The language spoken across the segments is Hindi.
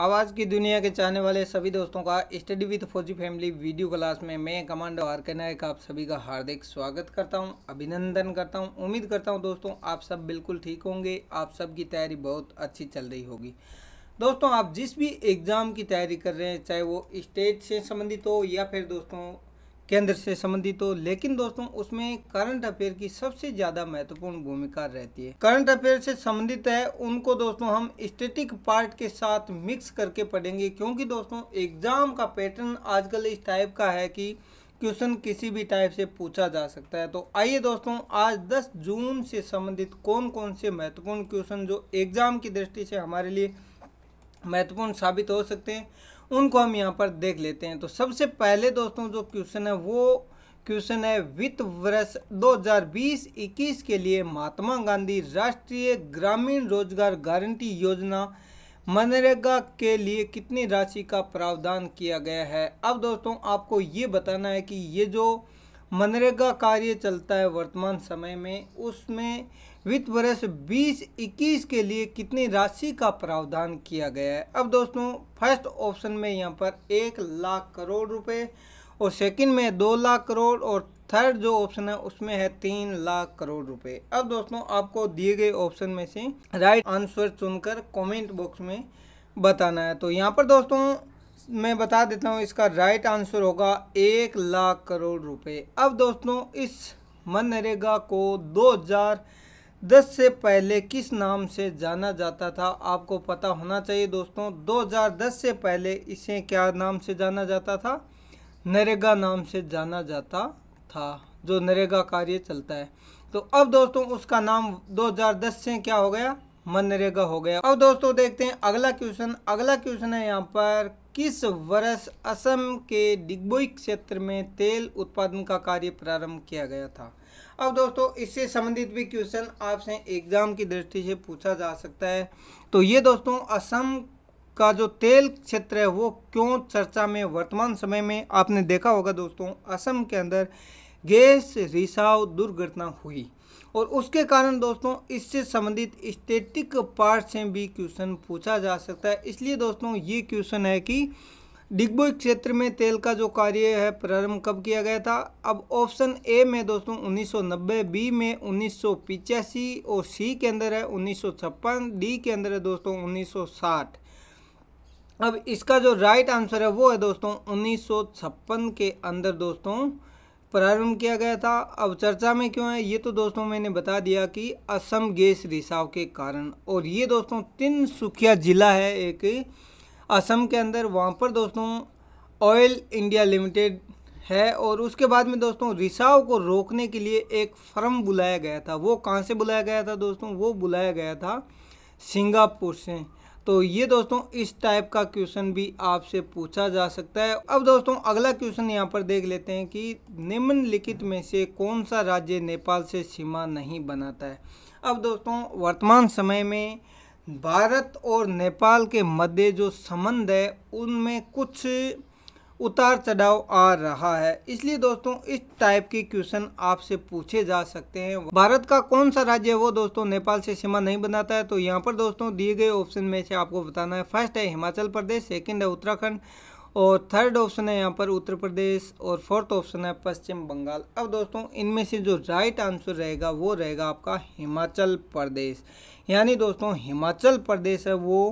आवाज़ की दुनिया के चाहने वाले सभी दोस्तों का study with Fauji family video class में मैं कमांडो आर के नायक आप सभी का हार्दिक स्वागत करता हूं अभिनंदन करता हूं उम्मीद करता हूं दोस्तों आप सब बिल्कुल ठीक होंगे आप सब की तैयारी बहुत अच्छी चल रही होगी दोस्तों आप जिस भी एग्ज़ाम की तैयारी कर रहे हैं चाहे वो स्टेट से संबंधित हो या फिर दोस्तों केंद्र से संबंधित हो लेकिन दोस्तों उसमें करंट अफेयर की सबसे ज्यादा महत्वपूर्ण भूमिका रहती है करंट अफेयर से संबंधित है उनको दोस्तों हम स्टेटिक पार्ट के साथ मिक्स करके पढ़ेंगे क्योंकि दोस्तों एग्जाम का पैटर्न आजकल इस टाइप का है कि क्वेश्चन किसी भी टाइप से पूछा जा सकता है तो आइए दोस्तों आज 10 जून से संबंधित कौन कौन से महत्वपूर्ण क्वेश्चन जो एग्ज़ाम की दृष्टि से हमारे लिए महत्वपूर्ण साबित हो सकते हैं उनको हम यहाँ पर देख लेते हैं तो सबसे पहले दोस्तों जो क्वेश्चन है वो क्वेश्चन है वित्त वर्ष 2020-21 के लिए महात्मा गांधी राष्ट्रीय ग्रामीण रोजगार गारंटी योजना मनरेगा के लिए कितनी राशि का प्रावधान किया गया है अब दोस्तों आपको ये बताना है कि ये जो मनरेगा कार्य चलता है वर्तमान समय में उसमें वित्त वर्ष बीस इक्कीस के लिए कितनी राशि का प्रावधान किया गया है अब दोस्तों फर्स्ट ऑप्शन में यहाँ पर एक लाख करोड़ रुपए और सेकंड में दो लाख करोड़ और थर्ड जो ऑप्शन है उसमें है तीन लाख करोड़ रुपए अब दोस्तों आपको दिए गए ऑप्शन में से राइट आंसर चुनकर कमेंट बॉक्स में बताना है तो यहाँ पर दोस्तों मैं बता देता हूँ इसका राइट आंसर होगा एक लाख करोड़ रुपये अब दोस्तों इस मनरेगा को दो हजार दस से पहले किस नाम से जाना जाता था आपको पता होना चाहिए दोस्तों 2010 से पहले इसे क्या नाम से जाना जाता था नरेगा नाम से जाना जाता था जो नरेगा कार्य चलता है तो अब दोस्तों उसका नाम 2010 से क्या हो गया मनरेगा हो गया अब दोस्तों देखते हैं अगला क्वेश्चन अगला क्वेश्चन है यहाँ पर किस वर्ष असम के डिग्बोई क्षेत्र में तेल उत्पादन का कार्य प्रारंभ किया गया था अब दोस्तों इससे संबंधित भी क्वेश्चन आपसे एग्जाम की दृष्टि से पूछा जा सकता है तो ये दोस्तों असम का जो तेल क्षेत्र है वो क्यों चर्चा में वर्तमान समय में आपने देखा होगा दोस्तों असम के अंदर गैस रिसाव दुर्घटना हुई और उसके कारण दोस्तों इससे संबंधित स्टेटिक पार्ट से भी क्वेश्चन पूछा जा सकता है इसलिए दोस्तों ये क्वेश्चन है कि डिग्बो क्षेत्र में तेल का जो कार्य है प्रारंभ कब किया गया था अब ऑप्शन ए में दोस्तों 1990 बी में उन्नीस और सी के अंदर है उन्नीस डी के अंदर है दोस्तों 1960 अब इसका जो राइट आंसर है वो है दोस्तों उन्नीस के अंदर दोस्तों प्रारंभ किया गया था अब चर्चा में क्यों है ये तो दोस्तों मैंने बता दिया कि असम गैस रिसाव के कारण और ये दोस्तों तीन सुखिया जिला है एक असम के अंदर वहाँ पर दोस्तों ऑयल इंडिया लिमिटेड है और उसके बाद में दोस्तों रिसाव को रोकने के लिए एक फर्म बुलाया गया था वो कहाँ से बुलाया गया था दोस्तों वो बुलाया गया था सिंगापुर से तो ये दोस्तों इस टाइप का क्वेश्चन भी आपसे पूछा जा सकता है अब दोस्तों अगला क्वेश्चन यहाँ पर देख लेते हैं कि निम्नलिखित में से कौन सा राज्य नेपाल से सीमा नहीं बनाता है अब दोस्तों वर्तमान समय में भारत और नेपाल के मध्य जो संबंध है उनमें कुछ उतार चढ़ाव आ रहा है इसलिए दोस्तों इस टाइप के क्वेश्चन आपसे पूछे जा सकते हैं भारत का कौन सा राज्य है वो दोस्तों नेपाल से सीमा नहीं बनाता है तो यहाँ पर दोस्तों दिए गए ऑप्शन में से आपको बताना है फर्स्ट है हिमाचल प्रदेश सेकेंड है उत्तराखंड और थर्ड ऑप्शन है यहाँ पर उत्तर प्रदेश और फोर्थ ऑप्शन है पश्चिम बंगाल अब दोस्तों इनमें से जो राइट आंसर रहेगा वो रहेगा आपका हिमाचल प्रदेश यानी दोस्तों हिमाचल प्रदेश है वो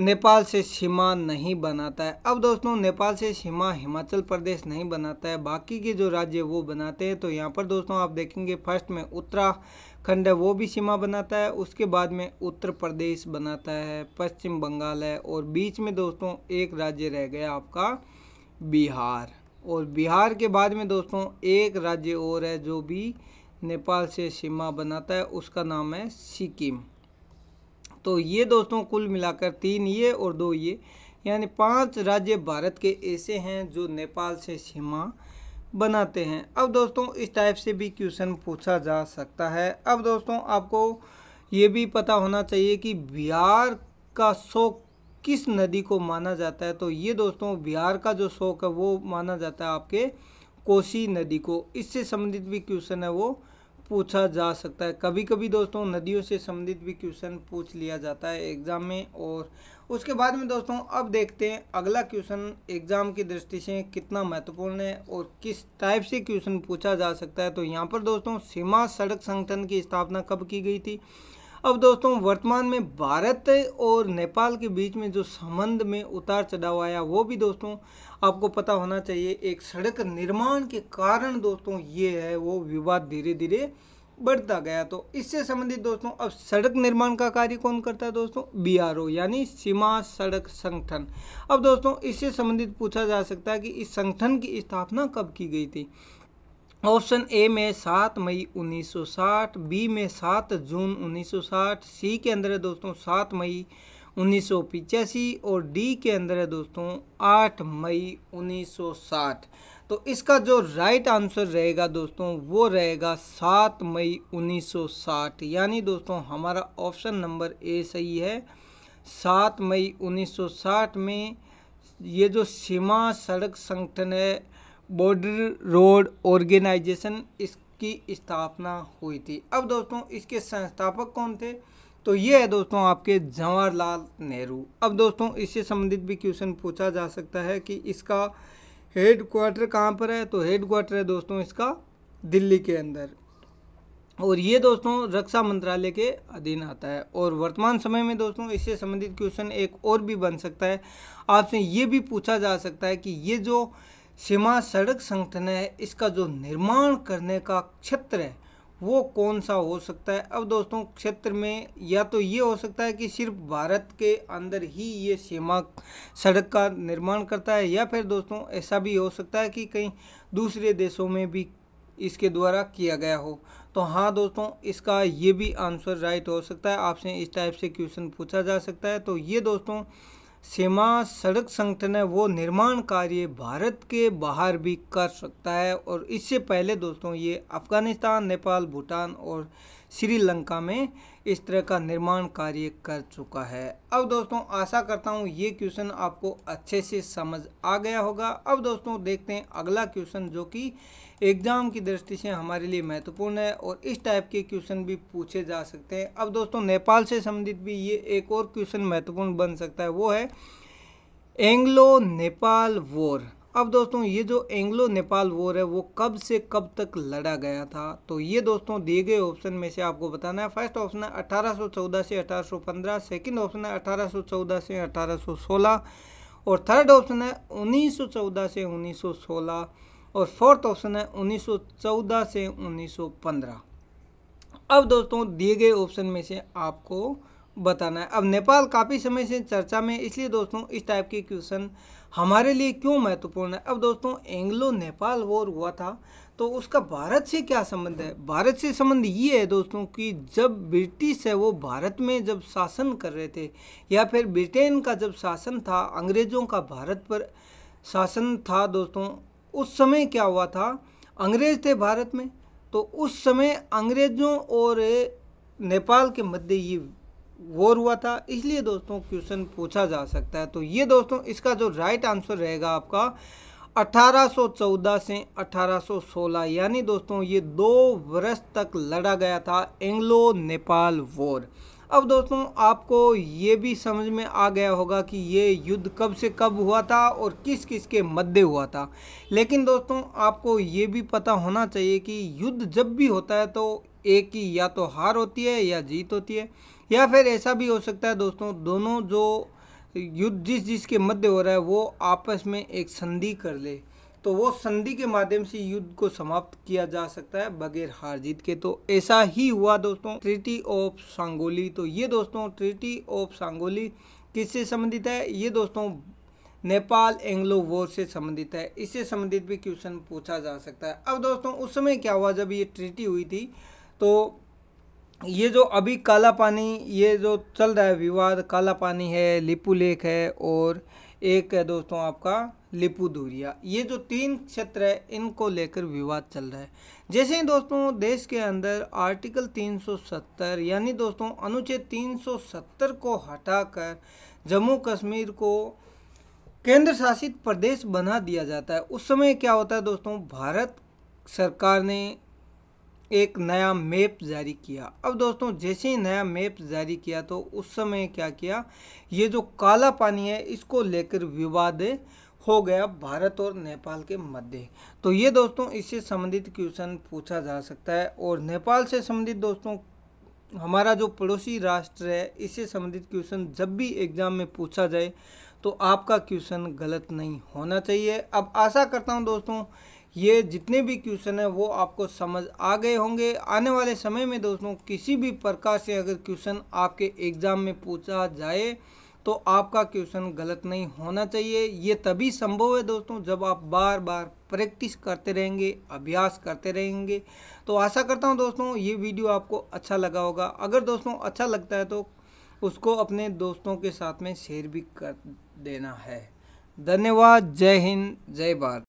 नेपाल से सीमा नहीं बनाता है अब दोस्तों नेपाल से सीमा हिमाचल प्रदेश नहीं बनाता है बाकी के जो राज्य वो बनाते हैं तो यहाँ पर दोस्तों आप देखेंगे फर्स्ट में उत्तराखंड है वो भी सीमा बनाता है उसके बाद में उत्तर प्रदेश बनाता है पश्चिम बंगाल है और बीच में दोस्तों एक राज्य रह गया आपका बिहार और बिहार के बाद में दोस्तों एक राज्य और है जो भी नेपाल से सीमा बनाता है उसका नाम है सिक्किम तो ये दोस्तों कुल मिलाकर तीन ये और दो ये यानी पांच राज्य भारत के ऐसे हैं जो नेपाल से सीमा बनाते हैं अब दोस्तों इस टाइप से भी क्वेश्चन पूछा जा सकता है अब दोस्तों आपको ये भी पता होना चाहिए कि बिहार का शोक किस नदी को माना जाता है तो ये दोस्तों बिहार का जो शोक है वो माना जाता है आपके कोसी नदी को इससे संबंधित भी क्वेश्चन है वो पूछा जा सकता है कभी कभी दोस्तों नदियों से संबंधित भी क्वेश्चन पूछ लिया जाता है एग्ज़ाम में और उसके बाद में दोस्तों अब देखते हैं अगला क्वेश्चन एग्ज़ाम की दृष्टि से कितना महत्वपूर्ण है और किस टाइप से क्वेश्चन पूछा जा सकता है तो यहाँ पर दोस्तों सीमा सड़क संगठन की स्थापना कब की गई थी अब दोस्तों वर्तमान में भारत और नेपाल के बीच में जो संबंध में उतार चढ़ाव आया वो भी दोस्तों आपको पता होना चाहिए एक सड़क निर्माण के कारण दोस्तों ये है वो विवाद धीरे धीरे बढ़ता गया तो इससे संबंधित दोस्तों अब सड़क निर्माण का कार्य कौन करता है दोस्तों बीआरओ यानी सीमा सड़क संगठन अब दोस्तों इससे संबंधित पूछा जा सकता है कि इस संगठन की स्थापना कब की गई थी ऑप्शन ए में सात मई 1960 बी में सात जून 1960 सी के अंदर है दोस्तों सात मई उन्नीस और डी के अंदर है दोस्तों आठ मई 1960 तो इसका जो राइट आंसर रहेगा दोस्तों वो रहेगा सात मई 1960 यानी दोस्तों हमारा ऑप्शन नंबर ए सही है सात मई 1960 में ये जो सीमा सड़क संगठन है बॉर्डर रोड ऑर्गेनाइजेशन इसकी स्थापना हुई थी अब दोस्तों इसके संस्थापक कौन थे तो ये है दोस्तों आपके जवाहरलाल नेहरू अब दोस्तों इससे संबंधित भी क्वेश्चन पूछा जा सकता है कि इसका हेड क्वार्टर कहाँ पर है तो हेड क्वार्टर है दोस्तों इसका दिल्ली के अंदर और ये दोस्तों रक्षा मंत्रालय के अधीन आता है और वर्तमान समय में दोस्तों इससे संबंधित क्वेश्चन एक और भी बन सकता है आपसे ये भी पूछा जा सकता है कि ये जो सीमा सड़क संगठन है इसका जो निर्माण करने का क्षेत्र है वो कौन सा हो सकता है अब दोस्तों क्षेत्र में या तो ये हो सकता है कि सिर्फ भारत के अंदर ही ये सीमा सड़क का निर्माण करता है या फिर दोस्तों ऐसा भी हो सकता है कि कहीं दूसरे देशों में भी इसके द्वारा किया गया हो तो हाँ दोस्तों इसका ये भी आंसर राइट हो सकता है आपसे इस टाइप से क्वेश्चन पूछा जा सकता है तो ये दोस्तों सीमा सड़क संगठन है वो निर्माण कार्य भारत के बाहर भी कर सकता है और इससे पहले दोस्तों ये अफ़गानिस्तान नेपाल भूटान और श्रीलंका में इस तरह का निर्माण कार्य कर चुका है अब दोस्तों आशा करता हूँ ये क्वेश्चन आपको अच्छे से समझ आ गया होगा अब दोस्तों देखते हैं अगला क्वेश्चन जो कि एग्ज़ाम की दृष्टि से हमारे लिए महत्वपूर्ण है और इस टाइप के क्वेश्चन भी पूछे जा सकते हैं अब दोस्तों नेपाल से संबंधित भी ये एक और क्वेश्चन महत्वपूर्ण बन सकता है वो है एंग्लो नेपाल वॉर अब दोस्तों ये जो एंग्लो नेपाल वॉर है वो कब से कब तक लड़ा गया था तो ये दोस्तों दिए गए ऑप्शन में से आपको बताना है फर्स्ट ऑप्शन है 1814 से 1815 सेकंड ऑप्शन है 1814 से 1816 और थर्ड ऑप्शन है 1914 से 1916 और फोर्थ ऑप्शन है 1914 से 1915 अब दोस्तों दिए गए ऑप्शन में से आपको बताना है अब नेपाल काफ़ी समय से चर्चा में इसलिए दोस्तों इस टाइप के क्वेश्चन हमारे लिए क्यों महत्वपूर्ण है अब दोस्तों एंग्लो नेपाल वॉर हुआ था तो उसका भारत से क्या संबंध है भारत से संबंध ये है दोस्तों कि जब ब्रिटिश है वो भारत में जब शासन कर रहे थे या फिर ब्रिटेन का जब शासन था अंग्रेज़ों का भारत पर शासन था दोस्तों उस समय क्या हुआ था अंग्रेज थे भारत में तो उस समय अंग्रेज़ों और नेपाल के मध्य ये वॉर हुआ था इसलिए दोस्तों क्वेश्चन पूछा जा सकता है तो ये दोस्तों इसका जो राइट आंसर रहेगा आपका 1814 से 1816 यानी दोस्तों ये दो वर्ष तक लड़ा गया था एंग्लो नेपाल वॉर अब दोस्तों आपको ये भी समझ में आ गया होगा कि ये युद्ध कब से कब हुआ था और किस किस के मध्य हुआ था लेकिन दोस्तों आपको ये भी पता होना चाहिए कि युद्ध जब भी होता है तो एक ही या तो हार होती है या जीत होती है या फिर ऐसा भी हो सकता है दोस्तों दोनों जो युद्ध जिस जिसके मध्य हो रहा है वो आपस में एक संधि कर ले तो वो संधि के माध्यम से युद्ध को समाप्त किया जा सकता है बगैर हार जीत के तो ऐसा ही हुआ दोस्तों ट्रिटी ऑफ सांगोली तो ये दोस्तों ट्रिटी ऑफ सांगोली किससे संबंधित है ये दोस्तों नेपाल एंग्लो वॉर से संबंधित है इससे संबंधित भी क्वेश्चन पूछा जा सकता है अब दोस्तों उस समय क्या हुआ जब ये ट्रिटी हुई थी तो ये जो अभी काला पानी ये जो चल रहा है विवाद काला पानी है लिपू लेक है और एक है दोस्तों आपका लिपुदूरिया ये जो तीन क्षेत्र है इनको लेकर विवाद चल रहा है जैसे ही दोस्तों देश के अंदर आर्टिकल 370 यानी दोस्तों अनुच्छेद 370 को हटाकर जम्मू कश्मीर को केंद्र शासित प्रदेश बना दिया जाता है उस समय क्या होता है दोस्तों भारत सरकार ने एक नया मैप जारी किया अब दोस्तों जैसे ही नया मैप जारी किया तो उस समय क्या किया ये जो काला पानी है इसको लेकर विवाद हो गया भारत और नेपाल के मध्य तो ये दोस्तों इससे संबंधित क्वेश्चन पूछा जा सकता है और नेपाल से संबंधित दोस्तों हमारा जो पड़ोसी राष्ट्र है इससे संबंधित क्वेश्चन जब भी एग्ज़ाम में पूछा जाए तो आपका क्वेश्चन गलत नहीं होना चाहिए अब आशा करता हूँ दोस्तों ये जितने भी क्वेश्चन हैं वो आपको समझ आ गए होंगे आने वाले समय में दोस्तों किसी भी प्रकार से अगर क्वेश्चन आपके एग्ज़ाम में पूछा जाए तो आपका क्वेश्चन गलत नहीं होना चाहिए ये तभी संभव है दोस्तों जब आप बार बार प्रैक्टिस करते रहेंगे अभ्यास करते रहेंगे तो आशा करता हूँ दोस्तों ये वीडियो आपको अच्छा लगा होगा अगर दोस्तों अच्छा लगता है तो उसको अपने दोस्तों के साथ में शेयर भी कर देना है धन्यवाद जय हिंद जय भारत